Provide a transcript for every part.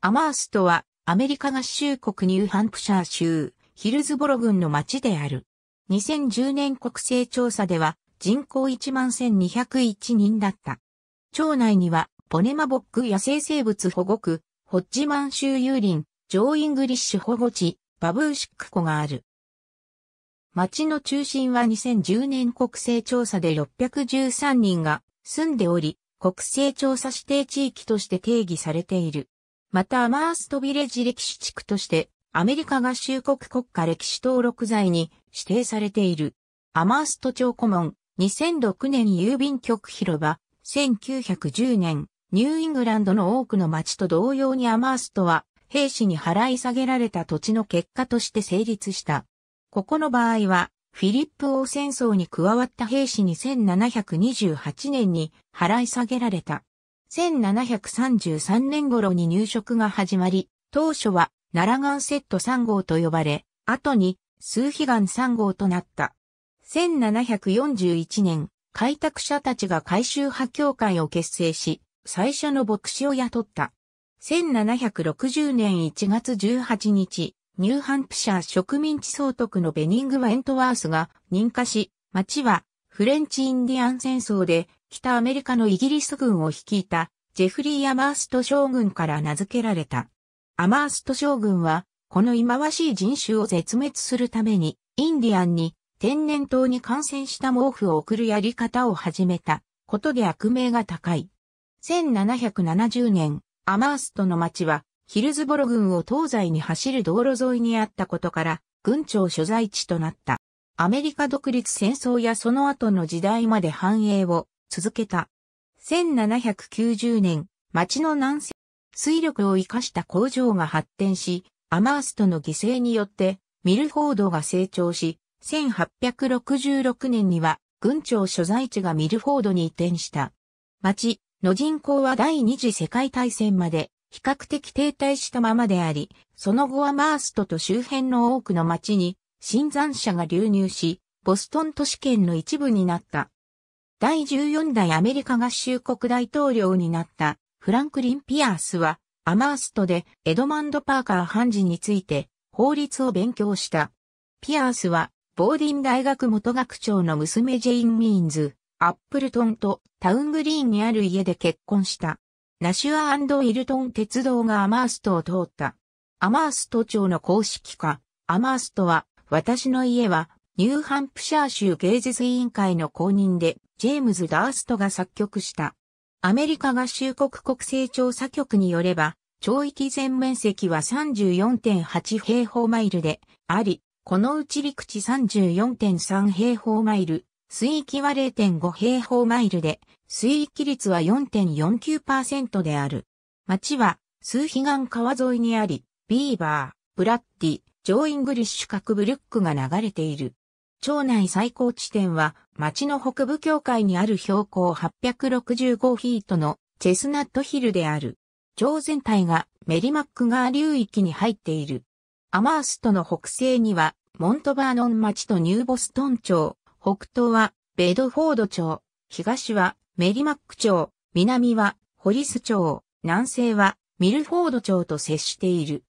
アマーストは、アメリカ合衆国ニューハンプシャー州、ヒルズボロ郡の町である。2010年国勢調査では、人口11,201人だった。町内には、ポネマボック野生生物保護区、ホッジマン州有林、ジョーイングリッシュ保護地、バブーシック湖がある。町の中心は2010年国勢調査で613人が住んでおり、国勢調査指定地域として定義されている。またアマーストビレッジ歴史地区として、アメリカ合衆国国家歴史登録財に指定されている。アマースト町顧問、2006年郵便局広場、1910年、ニューイングランドの多くの町と同様にアマーストは、兵士に払い下げられた土地の結果として成立した。ここの場合は、フィリップ王戦争に加わった兵士に1728年に払い下げられた。1733年頃に入植が始まり、当初は奈良岩セット3号と呼ばれ、後に数比岩3号となった。1741年、開拓者たちが改修派協会を結成し、最初の牧師を雇った。1760年1月18日、ニューハンプシャー植民地総督のベニング・ワエントワースが認可し、町はフレンチ・インディアン戦争で北アメリカのイギリス軍を率いたジェフリー・アマースト将軍から名付けられた。アマースト将軍は、この忌まわしい人種を絶滅するために、インディアンに天然痘に感染した毛布を送るやり方を始めたことで悪名が高い。1770年、アマーストの町は、ヒルズボロ軍を東西に走る道路沿いにあったことから、軍庁所在地となった。アメリカ独立戦争やその後の時代まで繁栄を続けた。1790年、町の南西、水力を活かした工場が発展し、アマーストの犠牲によって、ミルフォードが成長し、1866年には、軍庁所在地がミルフォードに移転した。町の人口は第二次世界大戦まで比較的停滞したままであり、その後はマーストと周辺の多くの町に、新山者が流入し、ボストン都市圏の一部になった。第14代アメリカ合衆国大統領になったフランクリン・ピアースはアマーストでエドマンド・パーカー判事について法律を勉強した。ピアースはボーディン大学元学長の娘ジェイン・ミーンズ、アップルトンとタウングリーンにある家で結婚した。ナシュアイルトン鉄道がアマーストを通った。アマースト町の公式化。アマーストは、私の家はニューハンプシャー州芸術委員会の公認で、ジェームズ・ダーストが作曲した。アメリカ合衆国国勢調査局によれば、町域全面積は34.8平方マイルであり、このうち陸地34.3平方マイル、水域は0.5平方マイルで、水域率は4.49%である。町は、数秘岸川沿いにあり、ビーバー、ブラッディ、ジョーイングリッシュ各ブルックが流れている。町内最高地点は町の北部境界にある標高865フィートのチェスナットヒルである。町全体がメリマック川流域に入っている。アマーストの北西にはモントバーノン町とニューボストン町、北東はベドフォード町、東はメリマック町、南はホリス町、南西はミルフォード町と接している。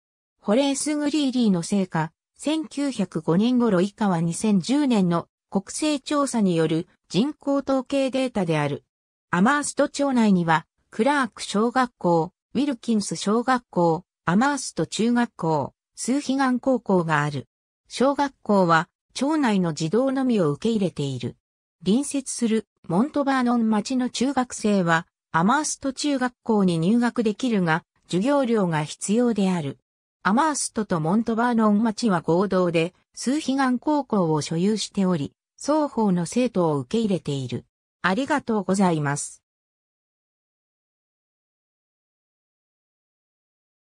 ホレース・グリーリーの成果、1905年頃以下は2010年の国勢調査による人口統計データである。アマースト町内には、クラーク小学校、ウィルキンス小学校、アマースト中学校、数ヒガン高校がある。小学校は、町内の児童のみを受け入れている。隣接するモントバーノン町の中学生は、アマースト中学校に入学できるが、授業料が必要である。アマーストとモントバーノン町は合同で、数悲願高校を所有しており、双方の生徒を受け入れている。ありがとうございます。